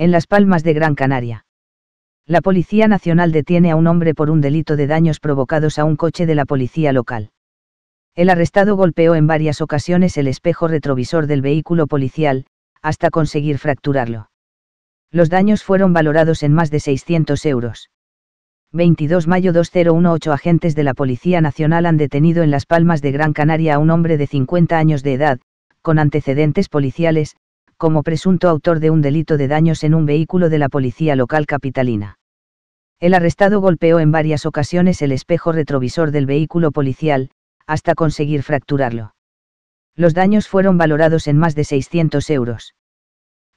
en Las Palmas de Gran Canaria. La Policía Nacional detiene a un hombre por un delito de daños provocados a un coche de la policía local. El arrestado golpeó en varias ocasiones el espejo retrovisor del vehículo policial, hasta conseguir fracturarlo. Los daños fueron valorados en más de 600 euros. 22 mayo 2018 agentes de la Policía Nacional han detenido en Las Palmas de Gran Canaria a un hombre de 50 años de edad, con antecedentes policiales, como presunto autor de un delito de daños en un vehículo de la policía local capitalina. El arrestado golpeó en varias ocasiones el espejo retrovisor del vehículo policial, hasta conseguir fracturarlo. Los daños fueron valorados en más de 600 euros.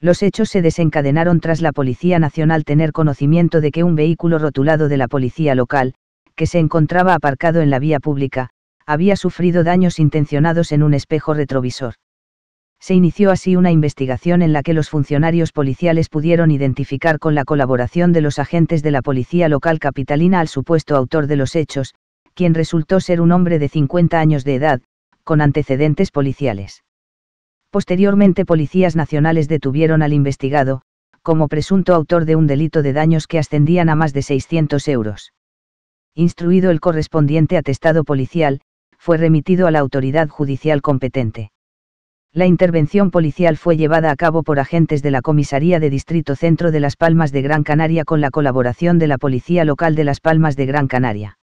Los hechos se desencadenaron tras la Policía Nacional tener conocimiento de que un vehículo rotulado de la policía local, que se encontraba aparcado en la vía pública, había sufrido daños intencionados en un espejo retrovisor se inició así una investigación en la que los funcionarios policiales pudieron identificar con la colaboración de los agentes de la policía local capitalina al supuesto autor de los hechos, quien resultó ser un hombre de 50 años de edad, con antecedentes policiales. Posteriormente policías nacionales detuvieron al investigado, como presunto autor de un delito de daños que ascendían a más de 600 euros. Instruido el correspondiente atestado policial, fue remitido a la autoridad judicial competente. La intervención policial fue llevada a cabo por agentes de la Comisaría de Distrito Centro de Las Palmas de Gran Canaria con la colaboración de la Policía Local de Las Palmas de Gran Canaria.